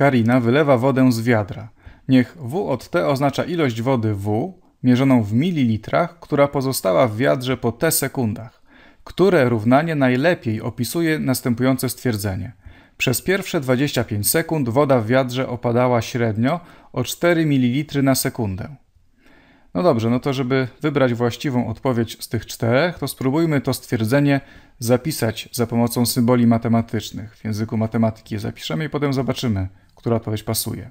Karina wylewa wodę z wiadra. Niech W od T oznacza ilość wody W, mierzoną w mililitrach, która pozostała w wiadrze po T sekundach. Które równanie najlepiej opisuje następujące stwierdzenie. Przez pierwsze 25 sekund woda w wiadrze opadała średnio o 4 ml na sekundę. No dobrze, no to żeby wybrać właściwą odpowiedź z tych czterech, to spróbujmy to stwierdzenie zapisać za pomocą symboli matematycznych. W języku matematyki je zapiszemy i potem zobaczymy, która odpowiedź pasuje.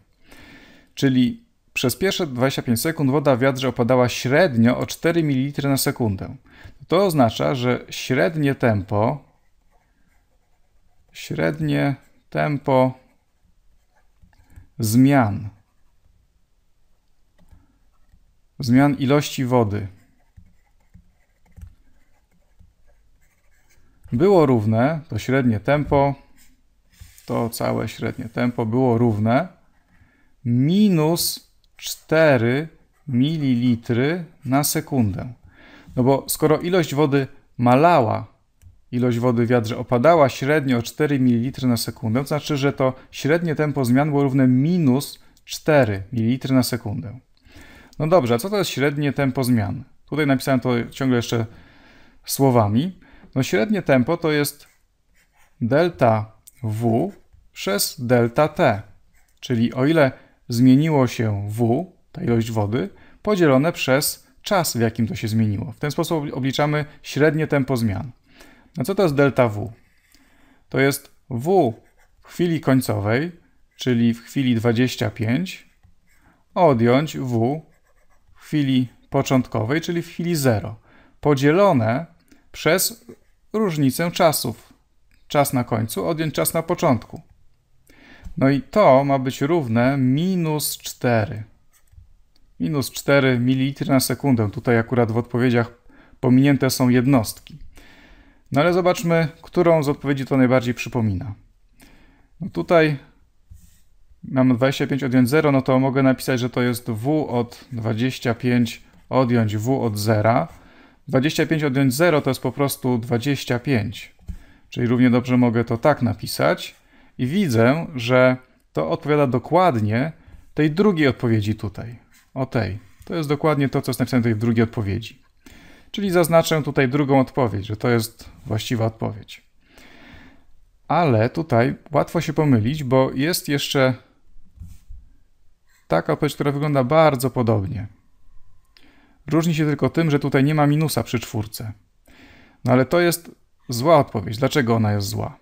Czyli przez pierwsze 25 sekund woda w wiadrze opadała średnio o 4 ml na sekundę. To oznacza, że średnie tempo średnie tempo zmian zmian ilości wody było równe, to średnie tempo, to całe średnie tempo było równe minus 4 ml na sekundę. No bo skoro ilość wody malała, ilość wody w wiadrze opadała średnio o 4 ml na sekundę, to znaczy, że to średnie tempo zmian było równe minus 4 ml na sekundę. No dobrze, a co to jest średnie tempo zmian? Tutaj napisałem to ciągle jeszcze słowami. No średnie tempo to jest delta W przez delta T. Czyli o ile zmieniło się W, ta ilość wody, podzielone przez czas, w jakim to się zmieniło. W ten sposób obliczamy średnie tempo zmian. No co to jest delta W? To jest W w chwili końcowej, czyli w chwili 25, odjąć W chwili początkowej, czyli w chwili 0, podzielone przez różnicę czasów. Czas na końcu, odjąć czas na początku. No i to ma być równe minus 4. Minus 4 ml na sekundę. Tutaj akurat w odpowiedziach pominięte są jednostki. No ale zobaczmy, którą z odpowiedzi to najbardziej przypomina. No tutaj mam 25 odjąć 0, no to mogę napisać, że to jest w od 25 odjąć w od 0. 25 odjąć 0 to jest po prostu 25. Czyli równie dobrze mogę to tak napisać. I widzę, że to odpowiada dokładnie tej drugiej odpowiedzi tutaj. O tej. To jest dokładnie to, co jest napisane tutaj w drugiej odpowiedzi. Czyli zaznaczę tutaj drugą odpowiedź, że to jest właściwa odpowiedź. Ale tutaj łatwo się pomylić, bo jest jeszcze Taka odpowiedź, która wygląda bardzo podobnie. Różni się tylko tym, że tutaj nie ma minusa przy czwórce. No ale to jest zła odpowiedź. Dlaczego ona jest zła?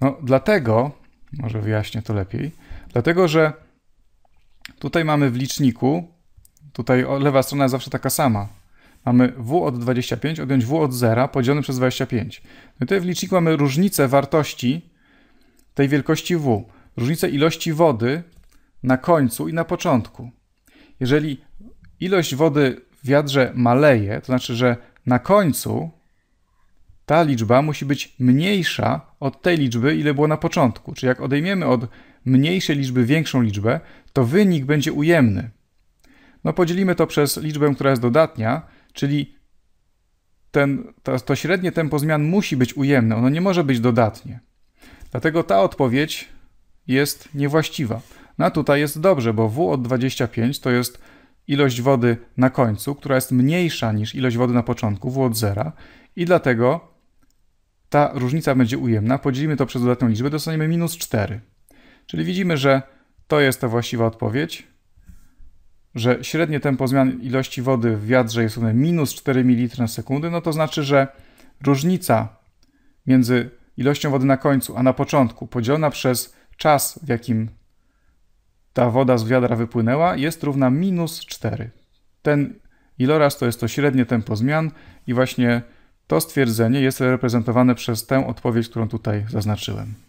No dlatego, może wyjaśnię to lepiej, dlatego, że tutaj mamy w liczniku, tutaj lewa strona jest zawsze taka sama. Mamy w od 25 odjąć w od 0 podzielone przez 25. No i tutaj w liczniku mamy różnicę wartości tej wielkości w, różnicę ilości wody na końcu i na początku. Jeżeli ilość wody w wiadrze maleje, to znaczy, że na końcu ta liczba musi być mniejsza od tej liczby, ile było na początku. Czyli jak odejmiemy od mniejszej liczby większą liczbę, to wynik będzie ujemny. No podzielimy to przez liczbę, która jest dodatnia, czyli ten, to, to średnie tempo zmian musi być ujemne, ono nie może być dodatnie. Dlatego ta odpowiedź jest niewłaściwa. No a tutaj jest dobrze, bo W od 25 to jest ilość wody na końcu, która jest mniejsza niż ilość wody na początku, W od 0 i dlatego ta różnica będzie ujemna. Podzielimy to przez dodatnią liczbę, dostaniemy minus 4. Czyli widzimy, że to jest ta właściwa odpowiedź, że średnie tempo zmian ilości wody w wiadrze jest one minus 4 ml na sekundę, no to znaczy, że różnica między ilością wody na końcu a na początku podzielona przez czas, w jakim ta woda z wiadra wypłynęła, jest równa minus 4. Ten iloraz to jest to średnie tempo zmian i właśnie to stwierdzenie jest reprezentowane przez tę odpowiedź, którą tutaj zaznaczyłem.